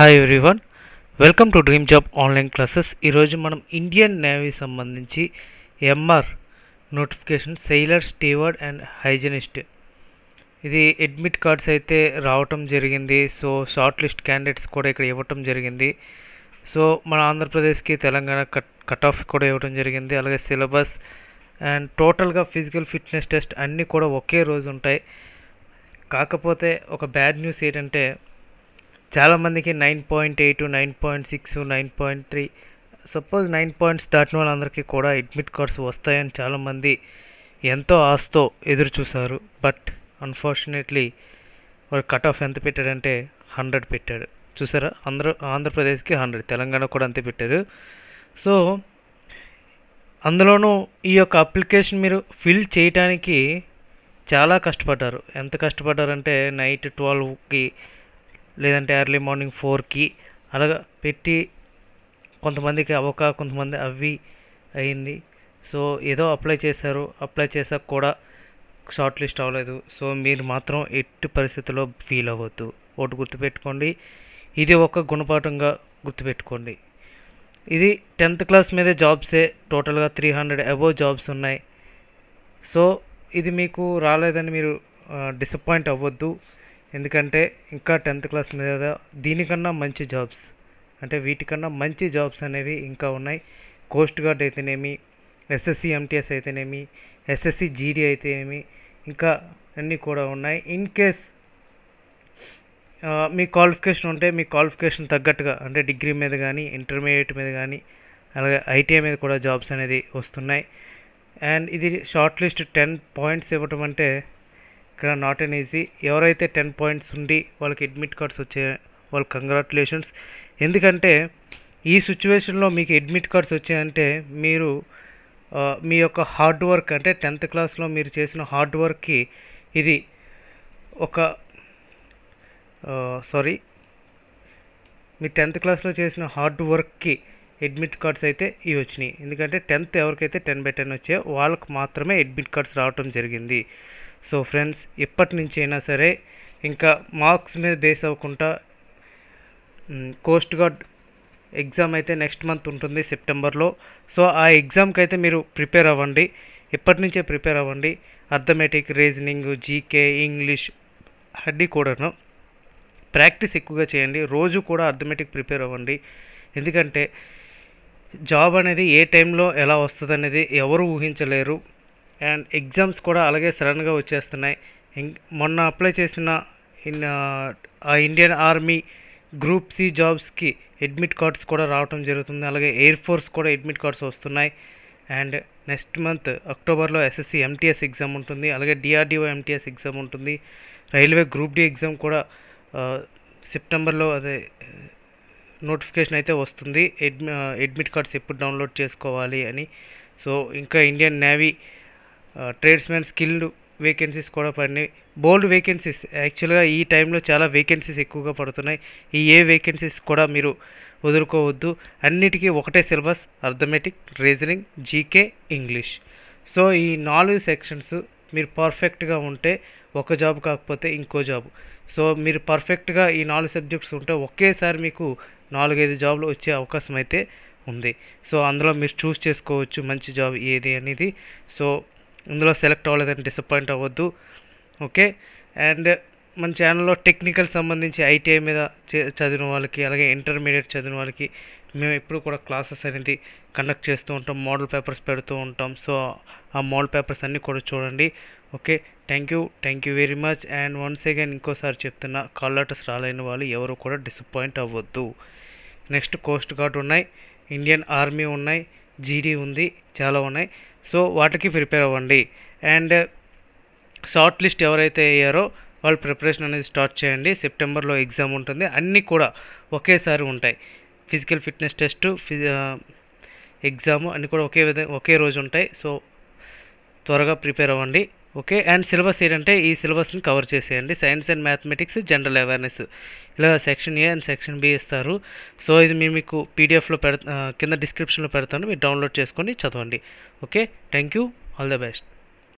hi everyone welcome to dream job online classes ఈరోజు మనం Indian navy సంబంధించి MR notification sailor steward and hygienist ఇది admit cards అయితే రావటం జరిగింది సో షార్ట్ లిస్ట్ క్యాండిడేట్స్ కూడా ఇక్కడ ఇవ్వటం జరిగింది సో మన ఆంధ్రప్రదేశ్కి తెలంగాణ కట్ కట్ ఆఫ్ కూడా ఇవ్వడం జరిగింది అలాగే సిలబస్ అండ్ టోటల్గా ఫిజికల్ ఫిట్నెస్ టెస్ట్ అన్నీ కూడా ఒకే రోజు ఉంటాయి కాకపోతే ఒక బ్యాడ్ న్యూస్ ఏంటంటే చాలామందికి nine point eight nine point six nine point three suppose nine points దాటిన వాళ్ళందరికీ కూడా అడ్మిట్ కార్డ్స్ వస్తాయని చాలామంది ఎంతో ఆస్తో ఎదురు చూశారు బట్ అన్ఫార్చునేట్లీ వారు కట్ ఆఫ్ ఎంత పెట్టాడంటే హండ్రెడ్ పెట్టాడు చూసారా ఆంధ్ర ఆంధ్రప్రదేశ్కి హండ్రెడ్ తెలంగాణ కూడా అంతే పెట్టారు సో అందులోనూ ఈ యొక్క అప్లికేషన్ మీరు ఫిల్ చేయటానికి చాలా కష్టపడ్డారు ఎంత కష్టపడ్డారంటే నైట్ ట్వెల్వ్కి లేదంటే ఎర్లీ మార్నింగ్ ఫోర్కి అలాగా పెట్టి కొంతమందికి అవ్వక కొంతమంది అవి అయింది సో ఏదో అప్లై చేశారు అప్లై చేశాక కూడా షార్ట్ లిస్ట్ అవ్వలేదు సో మీరు మాత్రం ఎట్టి పరిస్థితుల్లో ఫీల్ అవ్వద్దు ఒకటి గుర్తుపెట్టుకోండి ఇది ఒక గుణపాఠంగా గుర్తుపెట్టుకోండి ఇది టెన్త్ క్లాస్ మీదే జాబ్సే టోటల్గా త్రీ హండ్రెడ్ అబోవ్ జాబ్స్ ఉన్నాయి సో ఇది మీకు రాలేదని మీరు డిసప్పాయింట్ అవ్వద్దు ఎందుకంటే ఇంకా టెన్త్ క్లాస్ మీద దీనికన్నా మంచి జాబ్స్ అంటే వీటికన్నా మంచి జాబ్స్ అనేవి ఇంకా ఉన్నాయి కోస్ట్ గార్డ్ అయితేనేమి ఎస్ఎస్సి ఎంటీఎస్ అయితేనేమి ఎస్ఎస్సి జీడీ అయితేనేమి ఇంకా అన్నీ కూడా ఉన్నాయి ఇన్ కేస్ మీ క్వాలిఫికేషన్ ఉంటే మీ క్వాలిఫికేషన్ తగ్గట్టుగా అంటే డిగ్రీ మీద కానీ ఇంటర్మీడియట్ మీద కానీ అలాగే ఐటీఐ మీద కూడా జాబ్స్ అనేది వస్తున్నాయి అండ్ ఇది షార్ట్ లిస్ట్ టెన్ పాయింట్స్ ఇవ్వటం అంటే ఇక్కడ నాట్ ఎన్ ఈజీ ఎవరైతే టెన్ పాయింట్స్ ఉండి వాళ్ళకి అడ్మిట్ కార్డ్స్ వచ్చే వాళ్ళకి కంగ్రాచులేషన్స్ ఎందుకంటే ఈ సిచ్యువేషన్లో మీకు అడ్మిట్ కార్డ్స్ వచ్చాయంటే మీరు మీ యొక్క హార్డ్ వర్క్ అంటే టెన్త్ క్లాస్లో మీరు చేసిన హార్డ్ వర్క్కి ఇది ఒక సారీ మీ టెన్త్ క్లాస్లో చేసిన హార్డ్ వర్క్కి అడ్మిట్ కార్డ్స్ అయితే ఇవి వచ్చినాయి ఎందుకంటే టెన్త్ ఎవరికైతే టెన్ బై టెన్ వచ్చాయో వాళ్ళకు మాత్రమే అడ్మిట్ కార్డ్స్ రావటం జరిగింది సో ఫ్రెండ్స్ ఎప్పటి నుంచి అయినా సరే ఇంకా మార్క్స్ మీద బేస్ అవ్వకుండా కోస్ట్ గార్డ్ ఎగ్జామ్ అయితే నెక్స్ట్ మంత్ ఉంటుంది సెప్టెంబర్లో సో ఆ ఎగ్జామ్కి అయితే మీరు ప్రిపేర్ అవ్వండి ఎప్పటి నుంచే ప్రిపేర్ అవ్వండి అర్థమెటిక్ రీజనింగ్ జీకే ఇంగ్లీష్ హడ్డీ కూడాను ప్రాక్టీస్ ఎక్కువగా చేయండి రోజు కూడా అర్థమెటిక్ ప్రిపేర్ అవ్వండి ఎందుకంటే జాబ్ అనేది ఏ టైంలో ఎలా వస్తుంది అనేది ఎవరు ఊహించలేరు అండ్ ఎగ్జామ్స్ కూడా అలాగే సడన్గా వచ్చేస్తున్నాయి మొన్న అప్లై చేసిన ఆ ఇండియన్ ఆర్మీ గ్రూప్ సి జాబ్స్కి అడ్మిట్ కార్డ్స్ కూడా రావడం జరుగుతుంది అలాగే ఎయిర్ ఫోర్స్ కూడా అడ్మిట్ కార్డ్స్ వస్తున్నాయి అండ్ నెక్స్ట్ మంత్ అక్టోబర్లో ఎస్ఎస్సి ఎంటీఎస్ ఎగ్జామ్ ఉంటుంది అలాగే డిఆర్డిఓ ఎంటీఎస్ ఎగ్జామ్ ఉంటుంది రైల్వే గ్రూప్ డి ఎగ్జామ్ కూడా సెప్టెంబర్లో అదే నోటిఫికేషన్ అయితే వస్తుంది అడ్మిట్ కార్డ్స్ ఎప్పుడు డౌన్లోడ్ చేసుకోవాలి అని సో ఇంకా Indian navy tradesmen skilled vacancies కూడా పడినాయి బోల్డ్ వేకెన్సీస్ యాక్చువల్గా ఈ టైంలో చాలా వేకెన్సీస్ ఎక్కువగా పడుతున్నాయి ఈ ఏ వేకెన్సీస్ కూడా మీరు వదులుకోవద్దు అన్నిటికీ ఒకటే syllabus arithmetic reasoning GK English so ఈ నాలుగు సెక్షన్స్ మీరు పర్ఫెక్ట్గా ఉంటే ఒక జాబ్ కాకపోతే ఇంకో జాబ్ సో మీరు పర్ఫెక్ట్గా ఈ నాలుగు సబ్జెక్ట్స్ ఉంటే ఒకేసారి మీకు నాలుగైదు జాబ్లు వచ్చే అవకాశం అయితే ఉంది సో అందులో మీరు చూస్ చేసుకోవచ్చు మంచి జాబ్ ఏది అనేది సో ఇందులో సెలెక్ట్ అవ్వలేదని డిసప్పాయింట్ అవ్వద్దు ఓకే అండ్ మన ఛానల్లో టెక్నికల్ సంబంధించి ఐటీఐ మీద చదివిన వాళ్ళకి అలాగే ఇంటర్మీడియట్ చదివిన వాళ్ళకి మేము ఎప్పుడు కూడా క్లాసెస్ అనేది కండక్ట్ చేస్తూ ఉంటాం మోడల్ పేపర్స్ పెడుతూ ఉంటాం సో ఆ మోడల్ పేపర్స్ అన్నీ కూడా చూడండి okay thank you thank you very much and once again ఇంకోసారి చెప్తున్నా కాల్ లెటర్స్ రాలేని వాళ్ళు ఎవరు కూడా డిసప్పాయింట్ అవ్వద్దు నెక్స్ట్ కోస్ట్ గార్డ్ ఉన్నాయి ఇండియన్ ఆర్మీ ఉన్నాయి జీడీ ఉంది చాలా ఉన్నాయి సో వాటికి ప్రిపేర్ అవ్వండి అండ్ షార్ట్ లిస్ట్ ఎవరైతే అయ్యారో వాళ్ళు ప్రిపరేషన్ అనేది స్టార్ట్ చేయండి సెప్టెంబర్లో ఎగ్జామ్ ఉంటుంది అన్నీ కూడా ఒకేసారి ఉంటాయి ఫిజికల్ ఫిట్నెస్ టెస్ట్ ఎగ్జామ్ అన్నీ కూడా ఒకే విధంగా ఒకే రోజు ఉంటాయి సో త్వరగా ప్రిపేర్ అవ్వండి ఓకే అండ్ సిలబస్ ఏంటంటే ఈ సిలబస్ని కవర్ చేసేయండి science and mathematics general awareness ఇలా section A and section B ఇస్తారు సో ఇది మేము మీకు పీడిఎఫ్లో పెడ కింద డిస్క్రిప్షన్లో పెడతాను మీరు డౌన్లోడ్ చేసుకొని చదవండి okay thank you all the best